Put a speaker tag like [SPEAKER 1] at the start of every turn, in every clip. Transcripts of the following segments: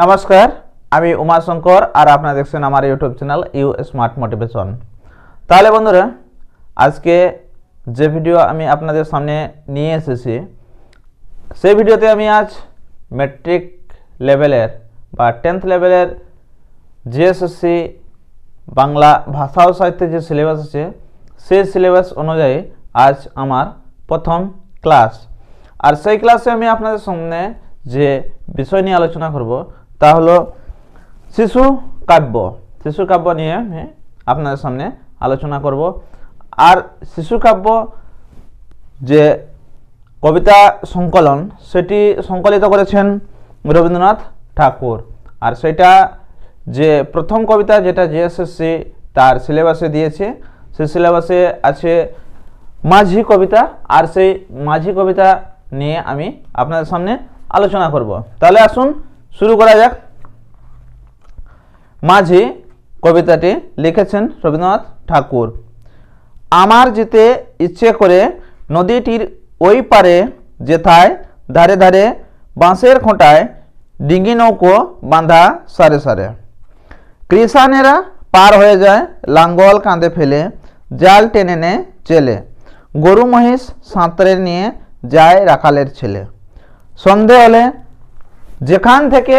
[SPEAKER 1] নমস্কার আমি উমাশঙ্কর আর আপনারা দেখছেন আমার YouTube channel you smart motivation তাহলে বন্ধুরা আজকে যে ভিডিও আমি আপনাদের সামনে নিয়ে এসেছি সেই ভিডিওতে আমি আজ ম্যাট্রিক লেভেলের বা টেন্থ লেভেলের জিএসএসসি বাংলা ভাষা ও সাহিত্যের যে সিলেবাস আছে সেই সিলেবাস অনুযায়ী আজ আমার প্রথম ক্লাস আর সেই ক্লাসে আমি আপনাদের সামনে যে বিষয় নিয়ে আলোচনা করব তা হলো শিশু কাব্য শিশু কাব্য নিয়ে আমি আপনাদের সামনে আলোচনা করব আর শিশু কাব্য যে কবিতা সংকলন সেটি সংকলিত করেছেন রবীন্দ্রনাথ ঠাকুর আর সেটা যে প্রথম কবিতা যেটা জিএসএসসি তার সিলেবাসে দিয়েছে সেই সিলেবাসে আছে মাঝি কবিতা আর সেই মাঝি কবিতা নিয়ে আমি আপনাদের সামনে আলোচনা করব তাহলে আসুন শুরু করা যাক মাঝে কবিতাটি লিখেছেন রবীন্দ্রনাথ ঠাকুর আমার যেতে ইচ্ছে করে নদীটির ওই পারে যেথায় ধারে ধারে বাঁশের খোঁটায় ডিঙ্গি নৌকো বাঁধা সারে সারে কৃষানেরা পার হয়ে যায় লাঙ্গল কাঁধে ফেলে জাল টেনে নে চেলে গরু মহিষ সাঁতরে নিয়ে যায় রাখালের ছেলে সন্ধে হলে যেখান থেকে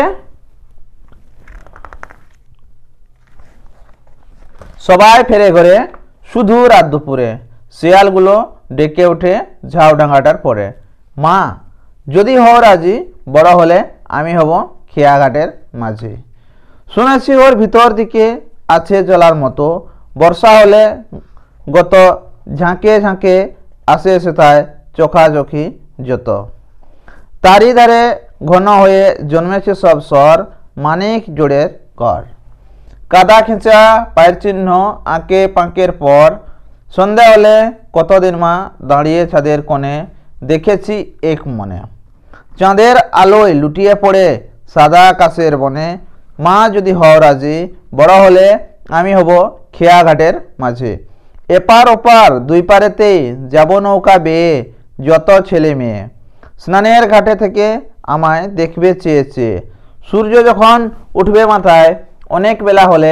[SPEAKER 1] সবাই ফেরে ঘরে শুধু রাত দুপুরে শিয়ালগুলো ডেকে উঠে ঝাউডাঙ্গাটার পরে মা যদি হও রাজি বড় হলে আমি হব খেয়াঘাটের মাঝে শুনেছি ওর ভিতর দিকে আছে জলার মতো বর্ষা হলে গত ঝাঁকে ঝাঁকে আসে সেথায় চোখাচোখি যত তারই ধারে ঘন হয়ে জন্মেছে সব স্বর মানিক জোড়ের কর কাদা খেঁচা পায়ের চিহ্ন আঁকে পাঁকের পর সন্ধ্যা হলে কতদিন মা দাঁড়িয়ে ছাদের কোণে দেখেছি এক মনে চাঁদের আলোয় লুটিয়ে পড়ে সাদা আকাশের বনে মা যদি হও রাজি বড় হলে আমি হব খেয়াঘাটের মাঝে এপার ওপার দুই পারেতেই যাব নৌকা বেয়ে যত ছেলে মেয়ে স্নানের ঘাটে থেকে আমায় দেখবে চেয়েছে সূর্য যখন উঠবে মাথায় অনেক বেলা হলে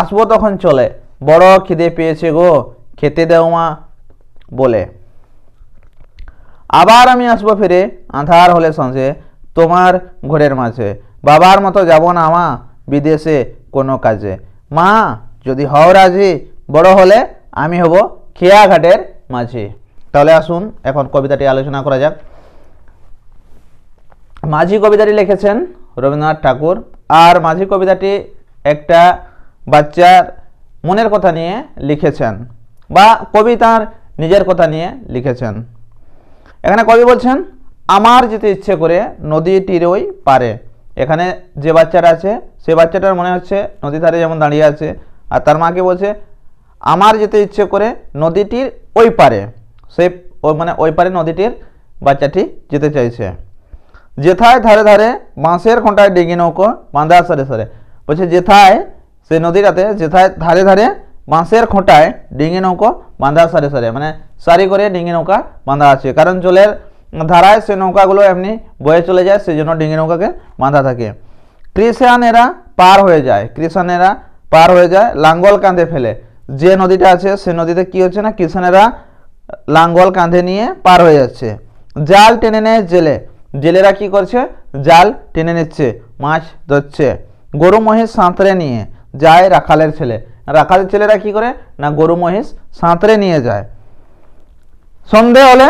[SPEAKER 1] আসবো তখন চলে বড় খিদে পেয়েছে গো খেতে দেও মা বলে আবার আমি আসবো ফিরে আধার হলে সঞ্জে তোমার ঘরের মাঝে বাবার মতো যাব না মা বিদেশে কোনো কাজে মা যদি হও রাজি বড় হলে আমি হব খেয়াঘাটের মাঝে তাহলে আসুন এখন কবিতাটি আলোচনা করা যাক মাঝি কবিতাটি লিখেছেন রবীন্দ্রনাথ ঠাকুর আর মাঝি কবিতাটি একটা বাচ্চার মনের কথা নিয়ে লিখেছেন বা কবি তাঁর নিজের কথা নিয়ে লিখেছেন এখানে কবি বলছেন আমার যেতে ইচ্ছে করে নদীটির ওই পারে এখানে যে বাচ্চাটা আছে সে বাচ্চাটার মনে হচ্ছে নদী ধারে যেমন দাঁড়িয়ে আছে আর তার মাকে বলছে আমার যেতে ইচ্ছে করে নদীটির ওই পারে সে মানে ওই পারে নদীটির বাচ্চাটি যেতে চাইছে যেথায় ধারে ধারে বাঁশের খন্টায় ডেঙ্গি নৌকো বাঁধা সরে সরে বলছে যেথায় সে নদীটাতে যেথায় ধারে ধারে বাঁশের খোঁটায় ডিঙ্গি নৌকো বাঁধা সারে সারে মানে সারি করে ডিঙি নৌকা বাঁধা আছে কারণ জলের ধারায় সে নৌকাগুলো এমনি বয়ে চলে যায় সেই জন্য ডিঙি নৌকাকে বাঁধা থাকে কৃষানেরা পার হয়ে যায় কৃষানেরা পার হয়ে যায় লাঙ্গল কাঁধে ফেলে যে নদীটা আছে সে নদীতে কি হচ্ছে না কৃষানেরা লাঙ্গল কাঁধে নিয়ে পার হয়ে যাচ্ছে জাল টেনে নেয় জেলে জেলেরা কি করছে জাল টেনে নিচ্ছে মাছ ধরছে গরু মহিষ সাঁতরে নিয়ে যায় রাখালের ছেলে রাখালের ছেলেরা কি করে না গরু মহিষ সাঁতরে নিয়ে যায় সন্ধে হলে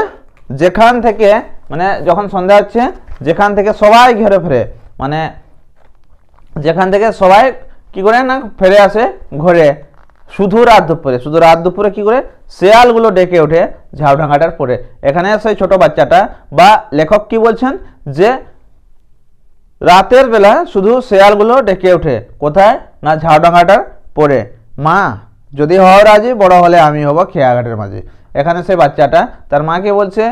[SPEAKER 1] যেখান থেকে মানে যখন সন্ধে হচ্ছে যেখান থেকে সবাই ঘেরে ফেরে মানে যেখান থেকে সবাই কি করে না ফেরে আসে ঘরে শুধু রাত দুপুরে শুধু রাত দুপুরে কি করে শেয়ালগুলো ডেকে ওঠে ঝাউডাঙ্গাটার পরে এখানে সেই ছোট বাচ্চাটা বা লেখক কি বলছেন যে রাতের বেলা শুধু শেয়ালগুলো ডেকে ওঠে কোথায় না ঝাউডাঙ্গাটার পরে মা যদি হও রাজি বড় হলে আমি হব খেয়াঘাটের মাঝে এখানে সে বাচ্চাটা তার মাকে বলছে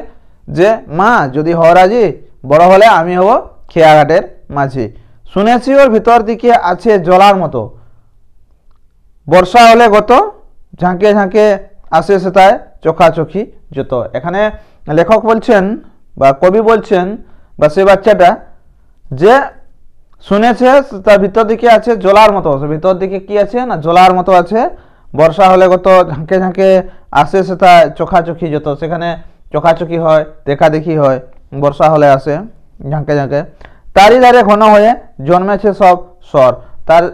[SPEAKER 1] যে মা যদি হও রাজি বড় হলে আমি হব খেয়াঘাটের মাঝে শুনেছি ওর ভিতর দিকে আছে জলার মতো বর্ষা হলে গত ঝাঁকে ঝাঁকে আসে তাই চোখাচোখি যেত এখানে লেখক বলছেন বা কবি বলছেন বা সে বাচ্চাটা যে শুনেছে তার ভিতর দিকে আছে জলার মতো ভিতর দিকে কি আছে না জলার মতো আছে বর্ষা হলে কত ঝাঁকে ঝাঁকে আসে তাই চোখাচোখি যেত সেখানে চোখাচোখি হয় দেখাদেখি হয় বর্ষা হলে আসে ঝাঁকে ঝাঁকে তারই ধারে ঘন হয়ে জন্মেছে সব স্বর তার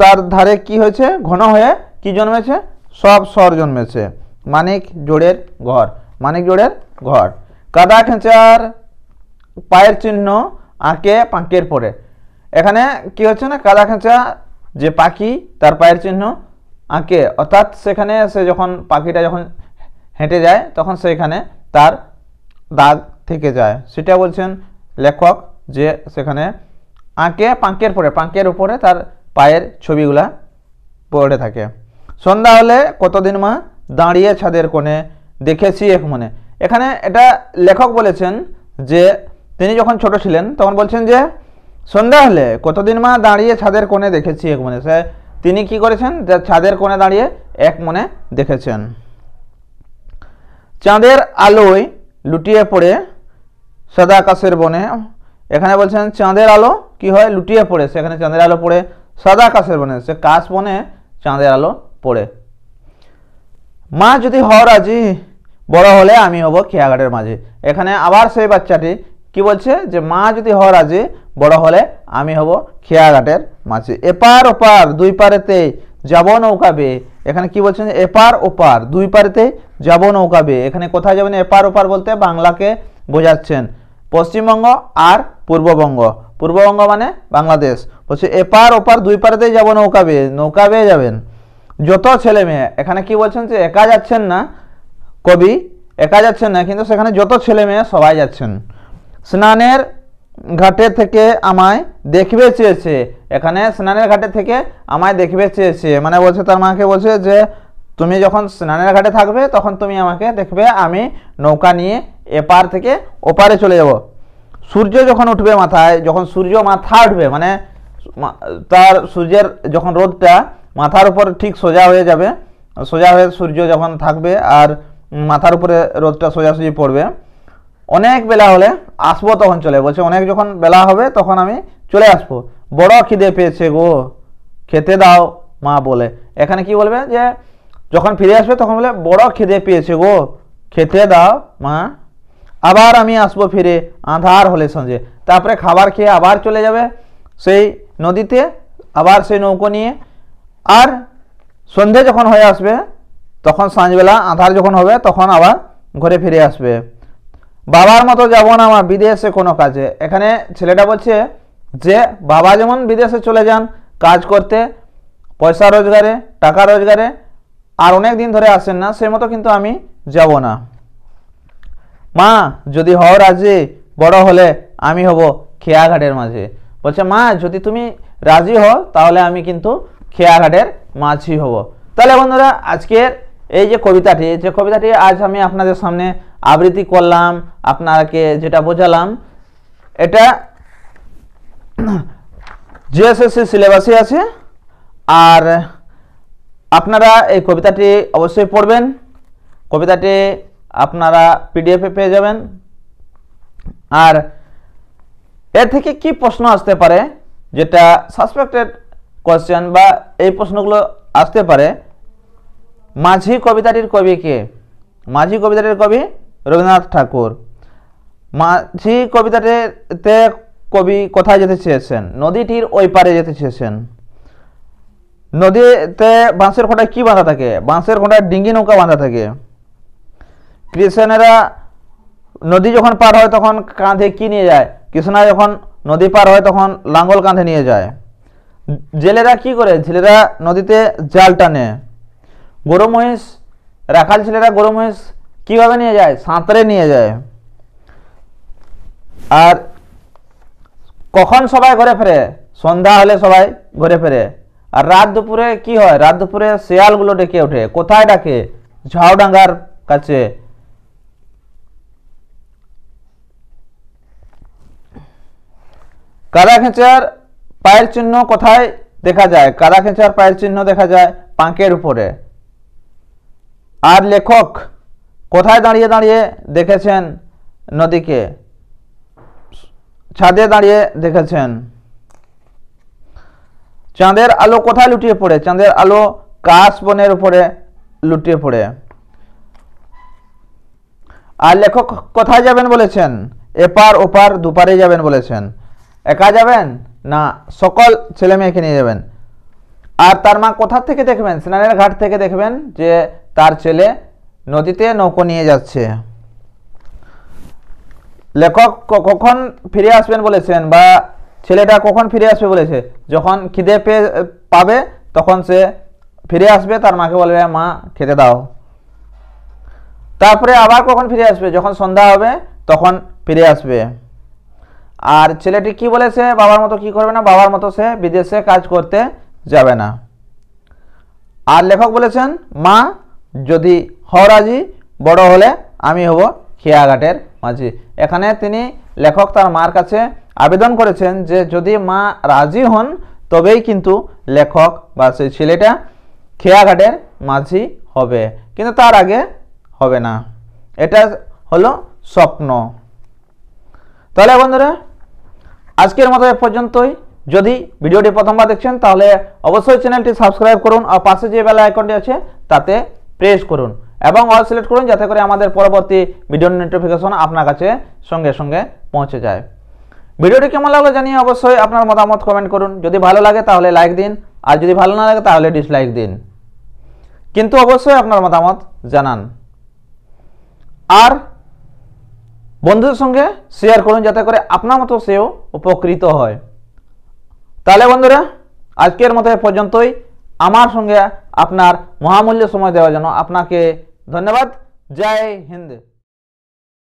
[SPEAKER 1] তার ধারে কি হয়েছে ঘন হয়ে কি জন্মেছে সব স্বর জন্মেছে মানিক জোড়ের ঘর মানিক জোড়ের ঘর কাদা খেঁচার পায়ের চিহ্ন আঁকে পাঁকের পরে এখানে কি হচ্ছে না কাদা খেঁচা যে পাখি তার পায়ের চিহ্ন আঁকে অর্থাৎ সেখানে সে যখন পাখিটা যখন হেঁটে যায় তখন সেখানে তার দাগ থেকে যায় সেটা বলছেন লেখক যে সেখানে আঁকে পাঁকের পরে পাঁকের উপরে তার পায়ের ছবিগুলা পড়ে থাকে সন্ধ্যা হলে কতদিন মা দাঁড়িয়ে ছাদের কোণে দেখেছি এক মনে এখানে এটা লেখক বলেছেন যে তিনি যখন ছোট ছিলেন তখন বলছেন যে সন্ধ্যা হলে কতদিন মা দাঁড়িয়ে ছাদের কোণে দেখেছি এক মনে সে তিনি কি করেছেন যে ছাদের কোণে দাঁড়িয়ে এক মনে দেখেছেন চাঁদের আলোয় লুটিয়ে পড়ে সাদা আকাশের বনে এখানে বলছেন চাঁদের আলো কি হয় লুটিয়ে পড়ে সেখানে চাঁদের আলো পড়ে সাদা আকাশের বনে সে কাশ বনে চাঁদের আলো পড়ে মা যদি হওয়ার আজি বড় হলে আমি হব খেয়াঘাটের মাঝে এখানে আবার সেই বাচ্চাটি কি বলছে যে মা যদি হওয়ার আজি বড় হলে আমি হব খেয়াঘাটের মাঝে এপার ওপার দুই পারেতে যাব নৌকা বে এখানে কি বলছেন এপার ওপার দুই পারেতে যাব নৌকা বে এখানে কোথায় যাবেন এপার ওপার বলতে বাংলাকে বোঝাচ্ছেন পশ্চিমবঙ্গ আর পূর্ববঙ্গ পূর্ববঙ্গ মানে বাংলাদেশ বলছে এপার ওপার দুই পারেতেই যাব নৌকা বে নৌকা বেয়ে যাবেন যত ছেলে মেয়ে এখানে কি বলছেন যে একা যাচ্ছেন না কবি একা যাচ্ছেন না কিন্তু সেখানে যত ছেলে মেয়ে সবাই যাচ্ছেন স্নানের ঘাটে থেকে আমায় দেখবে চেয়েছে এখানে স্নানের ঘাটে থেকে আমায় দেখবে চেয়েছে মানে বলছে তার মাকে বলছে যে তুমি যখন স্নানের ঘাটে থাকবে তখন তুমি আমাকে দেখবে আমি নৌকা নিয়ে এপার থেকে ওপারে চলে যাব সূর্য যখন উঠবে মাথায় যখন সূর্য মাথা উঠবে মানে তার সূর্যের যখন রোদটা মাথার উপর ঠিক সোজা হয়ে যাবে সোজা হয়ে সূর্য যখন থাকবে আর মাথার উপরে রোদটা সোজাসুজি পড়বে অনেক বেলা হলে আসবো তখন চলে বলছে অনেক যখন বেলা হবে তখন আমি চলে আসবো বড় খিদে পেয়েছে গো খেতে দাও মা বলে এখানে কি বলবে যে যখন ফিরে আসবে তখন বলে বড় খিদে পেয়েছে গো খেতে দাও মা আবার আমি আসবো ফিরে আধার হলে সঞ্জে তারপরে খাবার খেয়ে আবার চলে যাবে সেই নদীতে আবার সেই নৌকো নিয়ে আর সন্ধে যখন হয়ে আসবে তখন সাঁঝবেলা আধার যখন হবে তখন আবার ঘরে ফিরে আসবে বাবার মতো যাব না আমার বিদেশে কোনো কাজে এখানে ছেলেটা বলছে যে বাবা যেমন বিদেশে চলে যান কাজ করতে পয়সা রোজগারে টাকা রোজগারে আর অনেক দিন ধরে আসেন না সেই মতো কিন্তু আমি যাব না মা যদি হও রাজি বড় হলে আমি হব খেয়াঘাটের মাঝে বলছে মা যদি তুমি রাজি হও তাহলে আমি কিন্তু খেয়াঘাটের মাঝি হব তাহলে বন্ধুরা আজকের এই যে কবিতাটি যে কবিতাটি আজ আমি আপনাদের সামনে আবৃত্তি করলাম আপনাকে যেটা বোঝালাম এটা জিএসএসসি সিলেবাসে আছে আর আপনারা এই কবিতাটি অবশ্যই পড়বেন কবিতাটি আপনারা পিডিএফে পেয়ে যাবেন আর এর থেকে কি প্রশ্ন আসতে পারে যেটা সাসপেক্টেড কোশ্চেন বা এই প্রশ্নগুলো আসতে পারে মাঝি কবিতাটির কবি কে মাঝি কবিতাটির কবি রবীন্দ্রনাথ ঠাকুর মাঝি কবিতাটিতে কবি কোথায় যেতে চেয়েছেন নদীটির ওই পারে যেতে চেয়েছেন নদীতে বাঁশের খোঁটায় কি বাঁধা থাকে বাঁশের খোঁটায় ডিঙ্গি নৌকা বাঁধা থাকে কৃষ্ণেরা নদী যখন পার হয় তখন কাঁধে কি নিয়ে যায় কৃষ্ণা যখন নদী পার হয় তখন লাঙ্গল কাঁধে নিয়ে যায় জেলেরা কি করে ছেলেরা নদীতে জাল টানে গরু মহিষ রাখাল ছেলেরা গরু মহিষ কীভাবে নিয়ে যায় সাঁতরে নিয়ে যায় আর কখন সবাই ঘরে ফেরে সন্ধ্যা হলে সবাই ঘরে ফেরে আর রাত দুপুরে কি হয় রাত দুপুরে শেয়ালগুলো ডেকে ওঠে কোথায় ডাকে ঝাউডাঙ্গার কাছে কাদা খেঁচার পায়ের চিহ্ন কোথায় দেখা যায় কারা খেঁচার পায়ের চিহ্ন দেখা যায় পাঁকের উপরে আর লেখক কোথায় দাঁড়িয়ে দাঁড়িয়ে দেখেছেন নদীকে ছাদে দাঁড়িয়ে দেখেছেন চাঁদের আলো কোথায় লুটিয়ে পড়ে চাঁদের আলো কাশ বনের উপরে লুটিয়ে পড়ে আর লেখক কোথায় যাবেন বলেছেন এপার ওপার দুপারে যাবেন বলেছেন একা যাবেন না সকল ছেলে মেয়েকে নিয়ে যাবেন আর তার মা কোথার থেকে দেখবেন স্নানের ঘাট থেকে দেখবেন যে তার ছেলে নদীতে নৌকো নিয়ে যাচ্ছে লেখক কখন ফিরে আসবেন বলেছেন বা ছেলেটা কখন ফিরে আসবে বলেছে যখন খিদে পেয়ে পাবে তখন সে ফিরে আসবে তার মাকে বলবে মা খেতে দাও তারপরে আবার কখন ফিরে আসবে যখন সন্ধ্যা হবে তখন ফিরে আসবে আর ছেলেটি কি বলেছে বাবার মতো কি করবে না বাবার মতো সে বিদেশে কাজ করতে যাবে না আর লেখক বলেছেন মা যদি হরাজি বড় হলে আমি হব খেয়াঘাটের মাঝি এখানে তিনি লেখক তার মার কাছে আবেদন করেছেন যে যদি মা রাজি হন তবেই কিন্তু লেখক বা সেই ছেলেটা খেয়াঘাটের মাঝি হবে কিন্তু তার আগে হবে না এটা হলো স্বপ্ন তাহলে বন্ধুরা আজকের মতো এ পর্যন্তই যদি ভিডিওটি প্রথমবার দেখছেন তাহলে অবশ্যই চ্যানেলটি সাবস্ক্রাইব করুন আর পাশে যে বেলা আইকনটি আছে তাতে প্রেস করুন এবং অল সিলেক্ট করুন যাতে করে আমাদের পরবর্তী ভিডিও নোটিফিকেশন আপনার কাছে সঙ্গে সঙ্গে পৌঁছে যায় ভিডিওটি কেমন লাগলো জানিয়ে অবশ্যই আপনার মতামত কমেন্ট করুন যদি ভালো লাগে তাহলে লাইক দিন আর যদি ভালো না লাগে তাহলে ডিসলাইক দিন কিন্তু অবশ্যই আপনার মতামত জানান আর বন্ধুদের সঙ্গে শেয়ার করুন যাতে করে আপনার মতো সেও উপকৃত হয় তাহলে বন্ধুরা আজকের মতো পর্যন্তই আমার সঙ্গে আপনার মহামূল্য সময় দেওয়া জন্য আপনাকে ধন্যবাদ জয় হিন্দ